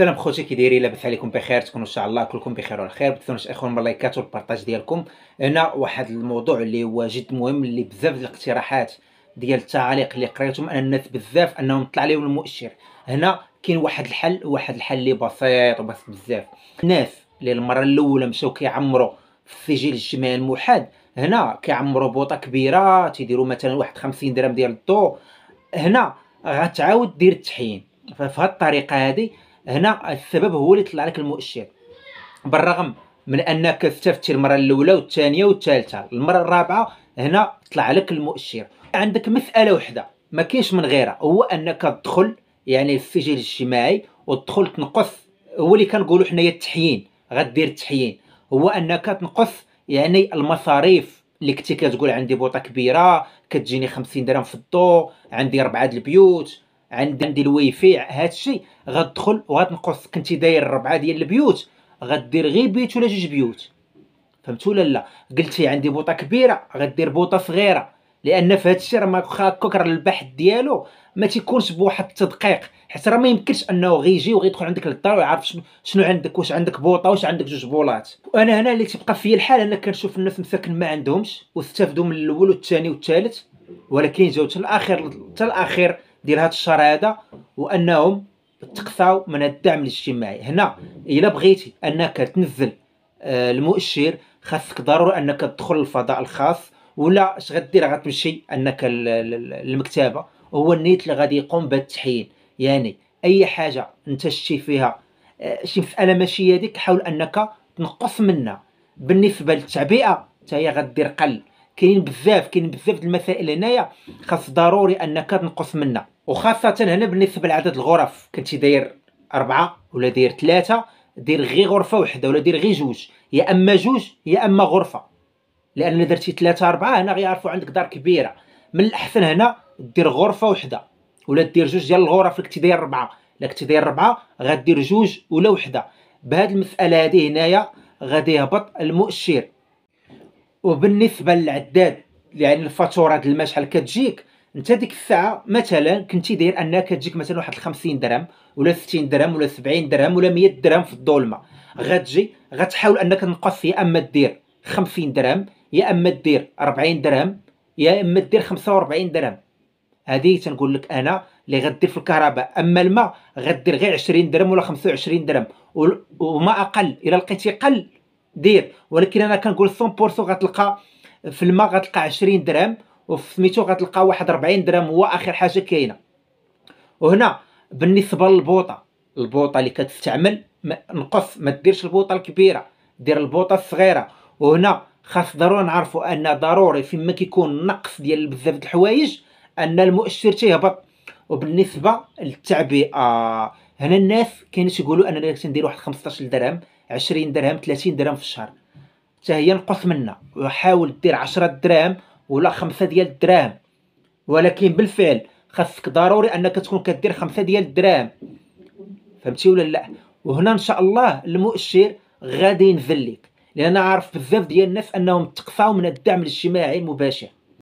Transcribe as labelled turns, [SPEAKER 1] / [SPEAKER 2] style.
[SPEAKER 1] السلام خوتي كي دايرين لاباس عليكم بخير تكونوا ان شاء الله كلكم بخير وعلى خير متنساوش تنساوش اخوان باللايكات والبارطاج ديالكم هنا واحد الموضوع اللي هو جد مهم اللي بزاف ديال الاقتراحات ديال التعاليق اللي قريتهم ان الناس بزاف انهم طلع لهم المؤشر هنا كاين واحد الحل واحد الحل اللي بسيط وبس بزاف الناس اللي المره الاولى مشاو كيعمروا في السجل الجمعي الموحد هنا كيعمروا بوطه كبيره تيديروا مثلا واحد 50 درهم ديال الضو هنا غتعاود دير التحيين فهاد الطريقه هذه هنا السبب هو اللي طلع لك المؤشر بالرغم من انك استفدتي المره الاولى والثانيه والثالثه المره الرابعه هنا طلع لك المؤشر عندك مساله وحده ما كاينش من غيرها هو انك تدخل يعني السجل الاجتماعي وتدخل تنقص هو اللي كنقولوا حنايا التحيين غدير التحيين هو انك تنقص يعني المصاريف اللي كنتي كتقول عندي بوطه كبيره كتجيني 50 درهم في الضو عندي ربعه البيوت عندي عندي فاي هادشي غتدخل وغتنقص كنتي داير ربعه ديال البيوت غدير غير بيت ولا جوج بيوت فهمت ولا لا قلتي عندي بوطه كبيره غدير بوطه صغيره لان في هذا الشيء راه واخا البحث ديالو ما تيكونش بواحد التدقيق حيت راه ما يمكنش انه غيجي وغيدخل عندك للدار ويعرف شنو شنو عندك واش عندك بوطه واش عندك جوج بولات وانا هنا اللي تبقى فيا الحال انا كنشوف الناس مساكن ما عندهمش واستافدوا من الاول والثاني والثالث ولكن جاو حتى الاخر حتى الاخر ديال هذا الشهر هذا وانهم تقصاو من الدعم الاجتماعي هنا الا بغيتي انك تنزل آه، المؤشر خاصك ضروري انك تدخل للفضاء الخاص ولا اش غدير غتمشي انك المكتبه هو النيت اللي غادي يقوم بالتحيين يعني اي حاجه انت شتي فيها آه، شي مساله ماشي هذيك حاول انك تنقص منها بالنسبه للتعبئه حتى هي غدير قل كاين بزاف كاين بزاف د المسائل هنايا خاص ضروري انك تنقص منها وخاصه هنا بالنسبه لعدد الغرف كنتي داير أربعة ولا داير ثلاثة دير غير غرفة وحدة ولا دير غير جوج يا اما جوج يا اما غرفة لان درتي ثلاثة أربعة هنا غيعرفوا عندك دار كبيرة من الاحسن هنا دير غرفة وحدة ولا دير جوج ديال الغرف اللي كنتي داير أربعة الا كنتي داير أربعة غدير جوج ولا وحدة بهاد المسألة هادي هنايا غادي يهبط المؤشر وبالنسبة للعداد يعني الفاتورة ديال الماء شحال كتجيك انت ديك الساعه مثلا كنتي داير انك تجيك مثلا واحد 50 درهم ولا 60 درهم ولا 70 درهم ولا 100 درهم في الظلمه غتجي غتحاول انك تنقص يا اما دير 50 درهم يا اما دير 40 درهم يا اما دير 45 درهم هذه تنقول لك انا اللي غدير في الكهرباء اما الماء غدير غير 20 درهم ولا 25 درهم وما اقل الا لقيتي قل دير ولكن انا كنقول 100% غتلقى في الماء غتلقى 20 درهم وسميتو غتلقى واحد 40 درهم هو اخر حاجه كاينه وهنا بالنسبه للبوطه البوطه اللي كتستعمل نقص ما ديرش البوطه الكبيره دير البوطه الصغيره وهنا خاص ضروري نعرفوا ان ضروري فيما كيكون نقص ديال بزاف د الحوايج ان المؤشر تيهبط وبالنسبه للتعبئه هنا الناس كاين تيقولوا اننا تندير واحد 15 درهم 20 درهم 30 درهم في الشهر حتى هي نقص منها وحاول دير 10 درهم ولا خمسة ديال الدراهم ولكن بالفعل خاصك ضروري انك تكون كدير خمسة ديال الدراهم فهمتي ولا لا وهنا ان شاء الله المؤشر غادي ينزل لك لان عارف بزاف ديال الناس انهم تقفاو من الدعم الاجتماعي المباشر